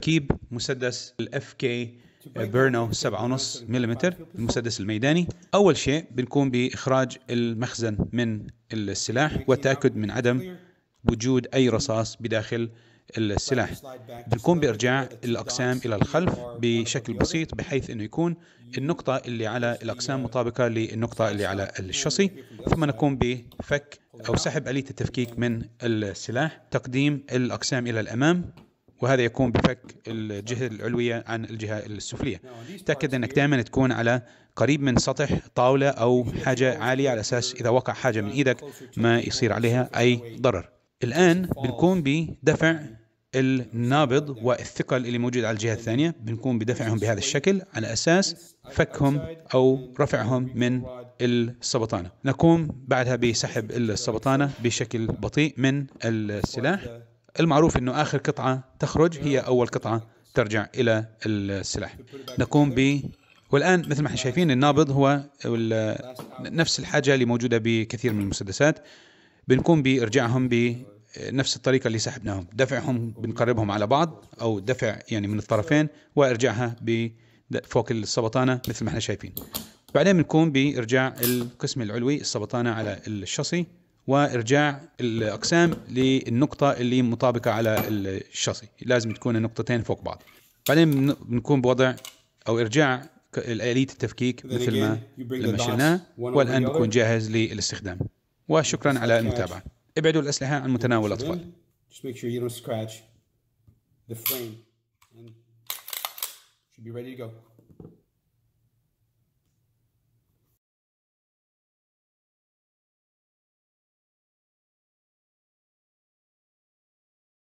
كيب مسدس الاف كي آه، بيرنو 7.5 ملم المسدس الميداني اول شيء بنقوم باخراج المخزن من السلاح والتاكد من عدم وجود اي رصاص بداخل السلاح بنقوم بارجاع الاقسام الى الخلف بشكل بسيط بحيث انه يكون النقطه اللي على الاقسام مطابقه للنقطه اللي على الشصي ثم نقوم بفك او سحب اليه التفكيك من السلاح تقديم الاقسام الى الامام وهذا يكون بفك الجهة العلوية عن الجهة السفلية تأكد أنك دائما تكون على قريب من سطح طاولة أو حاجة عالية على أساس إذا وقع حاجة من إيدك ما يصير عليها أي ضرر الآن بنقوم بدفع النابض والثقل اللي موجود على الجهة الثانية بنقوم بدفعهم بهذا الشكل على أساس فكهم أو رفعهم من السبطانة نقوم بعدها بسحب السبطانة بشكل بطيء من السلاح المعروف أنه آخر قطعة تخرج هي أول قطعة ترجع إلى السلاح نقوم ب والآن مثل ما احنا شايفين النابض هو نفس الحاجة اللي موجودة بكثير من المسدسات بنقوم بإرجاعهم بنفس الطريقة اللي سحبناهم دفعهم بنقربهم على بعض أو دفع يعني من الطرفين وإرجاعها فوق السبطانة مثل ما احنا شايفين بعدين بنقوم بإرجاع القسم العلوي السبطانة على الشاصي وارجاع الاقسام للنقطه اللي مطابقه على الشاصي لازم تكون النقطتين فوق بعض بعدين بنكون بوضع او ارجاع آلية التفكيك مثل ما لما شلناه والآن بكون جاهز للاستخدام وشكرا على المتابعة ابعدوا الأسلحة عن متناول الأطفال Just make sure you don't scratch the frame and should be ready to go.